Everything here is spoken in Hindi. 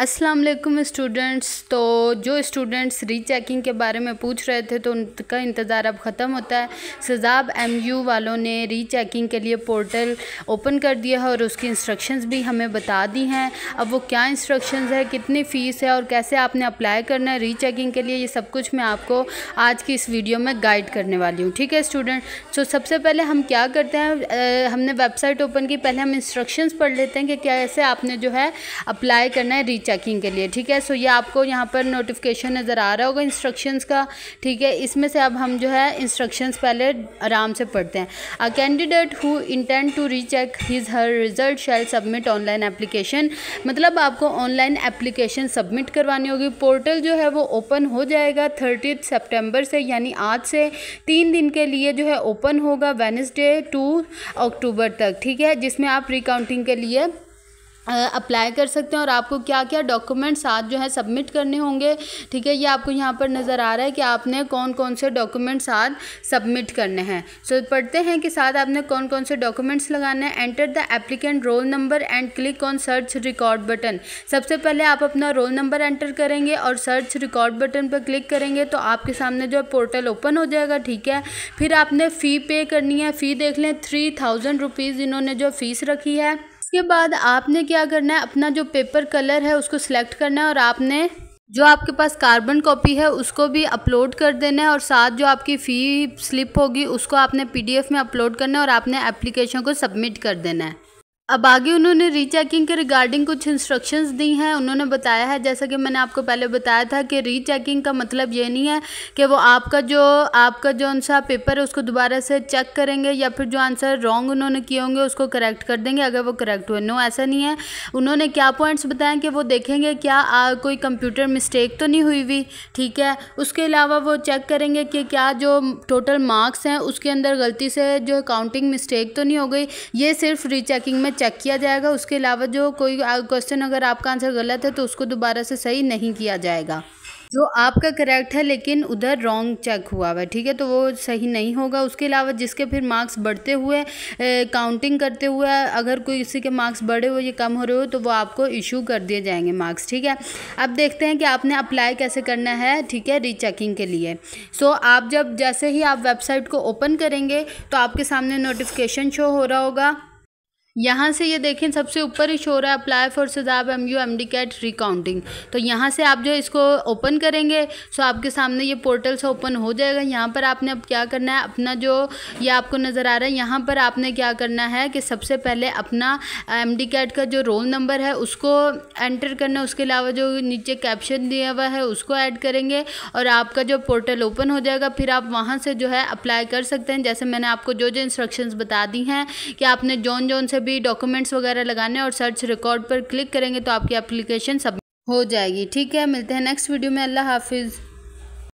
अस्सलाम वालेकुम स्टूडेंट्स तो जो स्टूडेंट्स रीचेकिंग के बारे में पूछ रहे थे तो उनका इंतज़ार अब ख़त्म होता है सजाब एमयू वालों ने रीचेकिंग के लिए पोर्टल ओपन कर दिया है और उसकी इंस्ट्रक्शंस भी हमें बता दी हैं अब वो क्या इंस्ट्रक्शंस है कितनी फ़ीस है और कैसे आपने अप्लाई करना है रीचेकिंग के लिए ये सब कुछ मैं आपको आज की इस वीडियो में गाइड करने वाली हूँ ठीक है स्टूडेंट तो सबसे पहले हम क्या करते हैं हमने वेबसाइट ओपन की पहले हम इंस्ट्रक्शंस पढ़ लेते हैं कि कैसे आपने जो है अप्लाई करना है रीचेक चेकिंग के लिए ठीक है सो ये आपको यहाँ पर नोटिफिकेशन नज़र आ रहा होगा इंस्ट्रक्शंस का ठीक है इसमें से अब हम जो है इंस्ट्रक्शंस पहले आराम से पढ़ते हैं uh candidate who intent to recheck his her result shall submit online application मतलब आपको ऑनलाइन एप्लीकेशन सबमिट करवानी होगी पोर्टल जो है वो ओपन हो जाएगा थर्टी सेप्टेम्बर से यानी आज से तीन दिन के लिए जो है ओपन होगा वेनसडे टू अक्टूबर तक ठीक है जिसमें आप रिकाउंटिंग के लिए अप्लाई कर सकते हैं और आपको क्या क्या डॉक्यूमेंट साथ जो है सबमिट करने होंगे ठीक है ये आपको यहाँ पर नज़र आ रहा है कि आपने कौन कौन से डॉक्यूमेंट साथ सबमिट करने हैं सो so, पढ़ते हैं कि साथ आपने कौन कौन से डॉक्यूमेंट्स लगाने हैं enter the applicant roll number and click on search record button सबसे पहले आप अपना रोल नंबर एंटर करेंगे और सर्च रिकॉर्ड बटन पर क्लिक करेंगे तो आपके सामने जो है पोर्टल ओपन हो जाएगा ठीक है फिर आपने फ़ी पे करनी है फ़ी देख लें थ्री थाउजेंड रुपीज़ इन्होंने जो फीस रखी है उसके बाद आपने क्या करना है अपना जो पेपर कलर है उसको सिलेक्ट करना है और आपने जो आपके पास कार्बन कॉपी है उसको भी अपलोड कर देना है और साथ जो आपकी फ़ी स्लिप होगी उसको आपने पीडीएफ में अपलोड करना है और आपने एप्लीकेशन को सबमिट कर देना है अब आगे उन्होंने रीचेकिंग के रिगार्डिंग कुछ इंस्ट्रक्शंस दी हैं उन्होंने बताया है जैसा कि मैंने आपको पहले बताया था कि रीचेकिंग का मतलब ये नहीं है कि वो आपका जो आपका जो आंसर पेपर है उसको दोबारा से चेक करेंगे या फिर जो आंसर रॉन्ग उन्होंने किए होंगे उसको करेक्ट कर देंगे अगर वो करेक्ट हुए नो ऐसा नहीं है उन्होंने क्या पॉइंट्स बताए कि वो देखेंगे क्या आ, कोई कंप्यूटर मिस्टेक तो नहीं हुई हुई ठीक है उसके अलावा वो चेक करेंगे कि क्या जो टोटल मार्क्स हैं उसके अंदर गलती से जो काउंटिंग मिस्टेक तो नहीं हो गई ये सिर्फ रीचेकिंग में चेक किया जाएगा उसके अलावा जो कोई क्वेश्चन अगर आपका आंसर गलत है तो उसको दोबारा से सही नहीं किया जाएगा जो आपका करेक्ट है लेकिन उधर रॉन्ग चेक हुआ हुआ है ठीक है तो वो सही नहीं होगा उसके अलावा जिसके फिर मार्क्स बढ़ते हुए काउंटिंग करते हुए अगर कोई किसी के मार्क्स बढ़े हुए या कम हो रहे हो तो वो आपको इशू कर दिए जाएंगे मार्क्स ठीक है अब देखते हैं कि आपने अप्लाई कैसे करना है ठीक है रीचेकिंग के लिए सो so, आप जब जैसे ही आप वेबसाइट को ओपन करेंगे तो आपके सामने नोटिफिकेशन शो हो रहा होगा यहाँ से ये देखें सबसे ऊपर ही शो रहा है अप्लाई फॉर सजाब एम यू एम डी कैट रिकाउंटिंग तो यहाँ से आप जो इसको ओपन करेंगे सो आपके सामने ये पोर्टल से ओपन हो जाएगा यहाँ पर आपने अब क्या करना है अपना जो ये आपको नज़र आ रहा है यहाँ पर आपने क्या करना है कि सबसे पहले अपना एम डी कैट का जो रोल नंबर है उसको एंटर करना उसके अलावा जो नीचे कैप्शन दिया हुआ है उसको ऐड करेंगे और आपका जो पोर्टल ओपन हो जाएगा फिर आप वहाँ से जो है अप्लाई कर सकते हैं जैसे मैंने आपको जो जो इंस्ट्रक्शन बता दी हैं कि आपने जोन जोन से भी भी डॉक्यूमेंट्स वगैरह लगाने और सर्च रिकॉर्ड पर क्लिक करेंगे तो आपकी एप्लीकेशन सब हो जाएगी ठीक है मिलते हैं नेक्स्ट वीडियो में अल्लाह हाफिज़